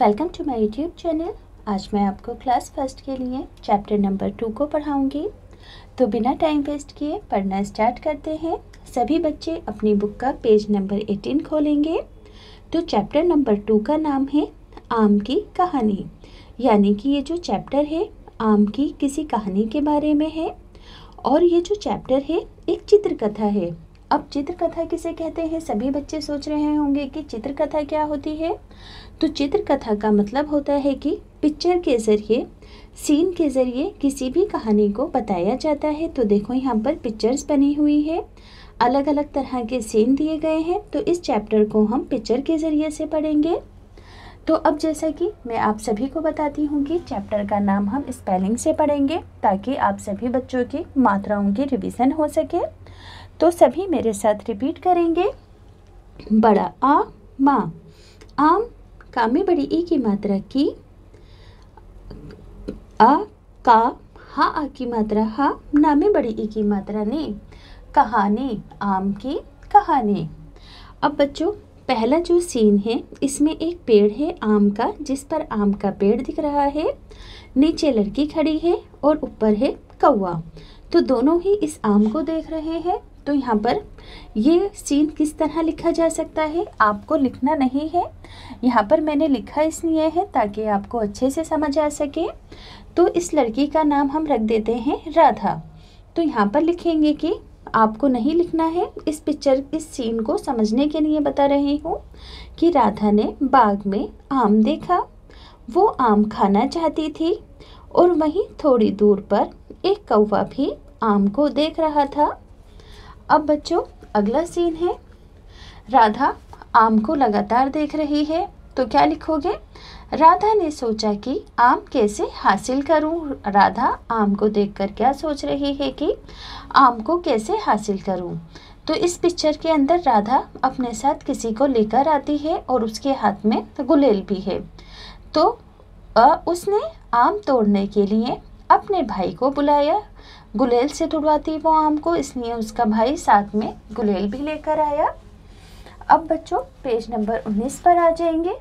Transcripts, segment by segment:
welcome to my YouTube channel आज मैं आपको क्लास फर्स्ट के लिए चैप्टर नंबर टू को पढ़ाऊंगी तो बिना टाइम वेस्ट किए पढ़ना स्टार्ट करते हैं सभी बच्चे अपनी बुक का पेज नंबर एटीन खोलेंगे तो चैप्टर नंबर टू का नाम है आम की कहानी यानी कि ये जो चैप्टर है आम की किसी कहानी के बारे में है और ये जो चैप्टर है एक चित्रकथा है अब चित्रकथा किसे कहते हैं सभी बच्चे सोच रहे होंगे कि चित्रकथा क्या होती है तो चित्रकथा का मतलब होता है कि पिक्चर के ज़रिए सीन के ज़रिए किसी भी कहानी को बताया जाता है तो देखो यहाँ पर पिक्चर्स बनी हुई है अलग अलग तरह के सीन दिए गए हैं तो इस चैप्टर को हम पिक्चर के ज़रिए से पढ़ेंगे तो अब जैसा कि मैं आप सभी को बताती हूँ कि चैप्टर का नाम हम स्पेलिंग से पढ़ेंगे ताकि आप सभी बच्चों की मात्राओं की रिविज़न हो सके तो सभी मेरे साथ रिपीट करेंगे बड़ा आ माँ आम का में बड़ी ई की मात्रा की आ का हा आ की मात्रा हा ना में बड़ी ई की मात्रा ने कहानी आम की कहानी अब बच्चों पहला जो सीन है इसमें एक पेड़ है आम का जिस पर आम का पेड़ दिख रहा है नीचे लड़की खड़ी है और ऊपर है कौआ तो दोनों ही इस आम को देख रहे हैं तो यहाँ पर ये सीन किस तरह लिखा जा सकता है आपको लिखना नहीं है यहाँ पर मैंने लिखा इसलिए है ताकि आपको अच्छे से समझ आ सके तो इस लड़की का नाम हम रख देते हैं राधा तो यहाँ पर लिखेंगे कि आपको नहीं लिखना है इस पिक्चर इस सीन को समझने के लिए बता रही हूँ कि राधा ने बाग में आम देखा वो आम खाना चाहती थी और वहीं थोड़ी दूर पर एक कौवा भी आम को देख रहा था अब बच्चों अगला सीन है राधा आम को लगातार देख रही है तो क्या लिखोगे राधा ने सोचा कि आम कैसे हासिल करूं राधा आम को देखकर क्या सोच रही है कि आम को कैसे हासिल करूं तो इस पिक्चर के अंदर राधा अपने साथ किसी को लेकर आती है और उसके हाथ में गुलेल भी है तो उसने आम तोड़ने के लिए अपने भाई को बुलाया गुलेल से तुड़वाती वो आम को इसलिए उसका भाई साथ में गुलेल भी लेकर आया अब बच्चों पेज नंबर 19 पर आ जाएंगे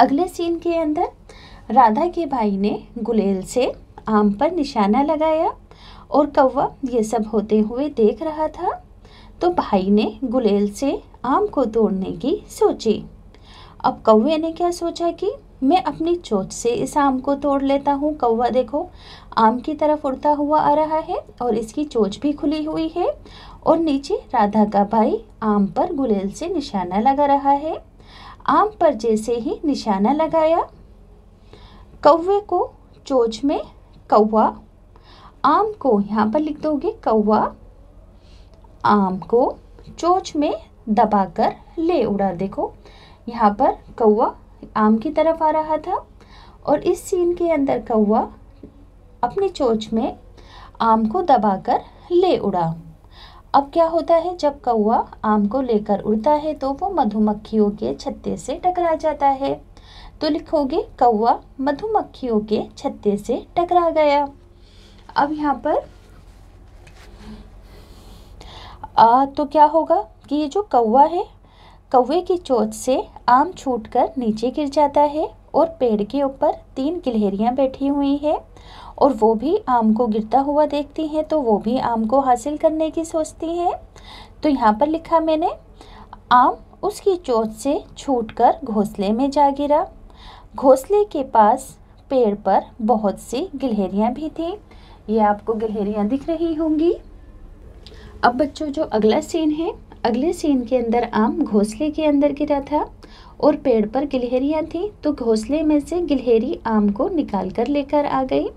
अगले सीन के अंदर राधा के भाई ने गुलेल से आम पर निशाना लगाया और कौवा ये सब होते हुए देख रहा था तो भाई ने गुलेल से आम को तोड़ने की सोची अब कौवे ने क्या सोचा कि मैं अपनी चोट से इस आम को तोड़ लेता हूँ कौवा देखो आम की तरफ उड़ता हुआ आ रहा है और इसकी चोच भी खुली हुई है और नीचे राधा का भाई आम पर गुलेल से निशाना लगा रहा है आम पर जैसे ही निशाना लगाया कौवे को चोच में कौवा आम को यहाँ पर लिख दोगे कौवा आम को चोच में दबाकर ले उड़ा देखो यहाँ पर कौआ आम की तरफ आ रहा था और इस सीन के अंदर कौआ अपनी चोच में आम को दबाकर ले उड़ा अब क्या होता है जब कौआ आम को लेकर उड़ता है तो वो मधुमक्खियों के छत्ते से टकरा जाता है तो लिखोगे कौआ मधुमक्खियों के छत्ते से टकरा गया अब यहाँ पर आ, तो क्या होगा कि ये जो कौवा है कौवे की चोट से आम छूटकर नीचे गिर जाता है और पेड़ के ऊपर तीन गिलहरियाँ बैठी हुई हैं और वो भी आम को गिरता हुआ देखती हैं तो वो भी आम को हासिल करने की सोचती हैं तो यहाँ पर लिखा मैंने आम उसकी चोट से छूटकर घोंसले में जा गिरा घोंसले के पास पेड़ पर बहुत सी गिलहरियाँ भी थीं ये आपको गिलहरियाँ दिख रही होंगी अब बच्चों जो अगला सीन है अगले सीन के अंदर आम घोंसले के अंदर गिरा था और पेड़ पर गिलहरियाँ थीं तो घोंसले में से गिलहरी आम को निकाल कर लेकर आ गई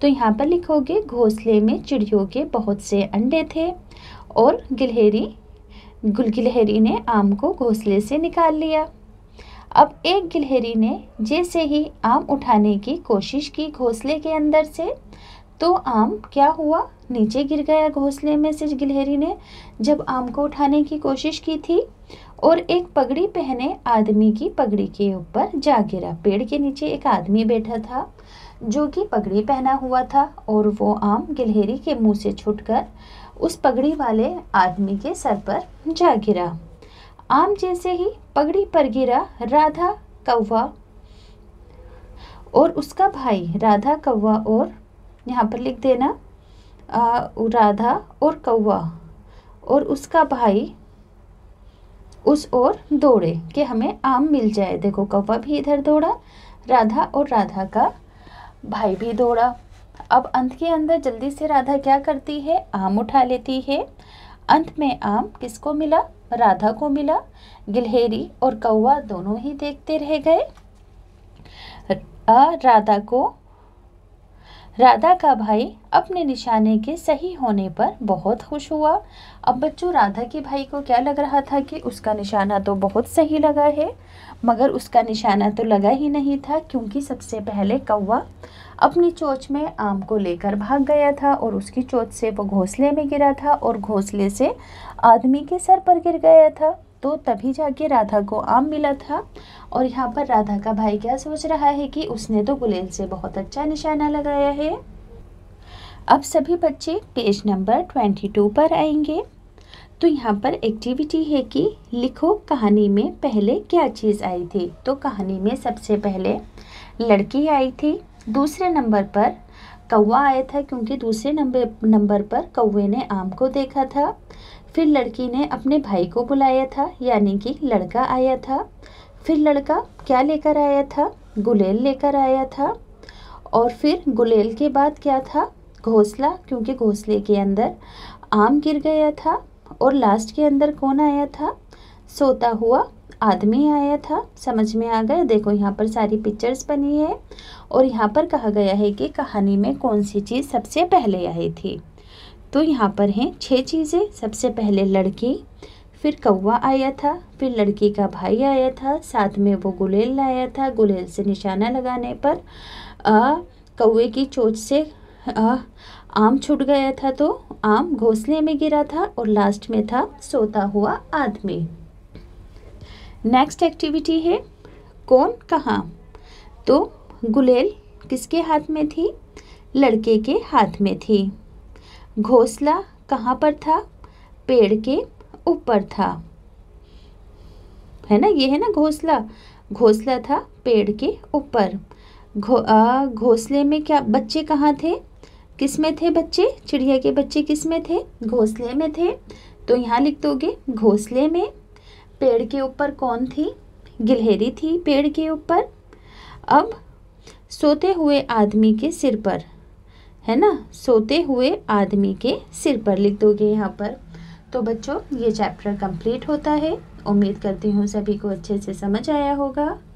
तो यहाँ पर लिखोगे घोंसले में चिड़ियों के बहुत से अंडे थे और गिलहरी गुल गिलहरी ने आम को घोंसले से निकाल लिया अब एक गिलहरी ने जैसे ही आम उठाने की कोशिश की घोंसले के अंदर से तो आम क्या हुआ नीचे गिर गया घोंसले में से गिलहरी ने जब आम को उठाने की कोशिश की थी और एक पगड़ी पहने आदमी की पगड़ी के ऊपर जा गिरा पेड़ के नीचे एक आदमी बैठा था जो कि पगड़ी पहना हुआ था और वो आम गिलहरी के मुंह से छुटकर उस पगड़ी वाले आदमी के सर पर जा गिरा आम जैसे ही पगड़ी पर गिरा राधा कौवा और उसका भाई राधा कौवा और यहाँ पर लिख देना राधा और कौवा और उसका भाई उस ओर दौड़े कि हमें आम मिल जाए देखो कौवा भी इधर दौड़ा राधा और राधा का भाई भी दौड़ा अब अंत के अंदर जल्दी से राधा क्या करती है आम उठा लेती है अंत में आम किसको मिला राधा को मिला गिलहरी और कौवा दोनों ही देखते रह गए राधा को राधा का भाई अपने निशाने के सही होने पर बहुत खुश हुआ अब बच्चों राधा के भाई को क्या लग रहा था कि उसका निशाना तो बहुत सही लगा है मगर उसका निशाना तो लगा ही नहीं था क्योंकि सबसे पहले कौवा अपनी चोच में आम को लेकर भाग गया था और उसकी चोच से वो घोंसले में गिरा था और घोंसले से आदमी के सर पर गिर गया था तो तभी जाके राधा को आम मिला था और यहाँ पर राधा का भाई क्या सोच रहा है कि उसने तो गुलेल से बहुत अच्छा निशाना लगाया है अब सभी बच्चे पेज नंबर ट्वेंटी टू पर आएंगे तो यहाँ पर एक्टिविटी है कि लिखो कहानी में पहले क्या चीज़ आई थी तो कहानी में सबसे पहले लड़की आई थी दूसरे नंबर पर कौवा आया था क्योंकि दूसरे नंबर नंबर पर कौवे ने आम को देखा था फिर लड़की ने अपने भाई को बुलाया था यानी कि लड़का आया था फिर लड़का क्या लेकर आया था गुलेल लेकर आया था और फिर गुलेल के बाद क्या था घोंसला क्योंकि घोंसले के अंदर आम गिर गया था और लास्ट के अंदर कौन आया था सोता हुआ आदमी आया था समझ में आ गया देखो यहाँ पर सारी पिक्चर्स बनी है और यहाँ पर कहा गया है कि कहानी में कौन सी चीज़ सबसे पहले आई थी तो यहाँ पर हैं छह चीज़ें सबसे पहले लड़की फिर कौवा आया था फिर लड़की का भाई आया था साथ में वो गुलेल लाया था गुलेल से निशाना लगाने पर कौवे की चोट से आ, आम छूट गया था तो आम घोंसले में गिरा था और लास्ट में था सोता हुआ आदमी नेक्स्ट एक्टिविटी है कौन कहाँ तो गुलेल किसके हाथ में थी लड़के के हाथ में थी घोंसला कहाँ पर था पेड़ के ऊपर था है ना ये है ना घोंसला घोंसला था पेड़ के ऊपर घोंसले में क्या बच्चे कहाँ थे किस में थे बच्चे चिड़िया के बच्चे किस में थे घोंसले में थे तो यहाँ लिख दोगे घोंसले में पेड़ के ऊपर कौन थी गिलहरी थी पेड़ के ऊपर अब सोते हुए आदमी के सिर पर है ना सोते हुए आदमी के सिर पर लिख दोगे यहाँ पर तो बच्चों ये चैप्टर कंप्लीट होता है उम्मीद करती हूँ सभी को अच्छे से समझ आया होगा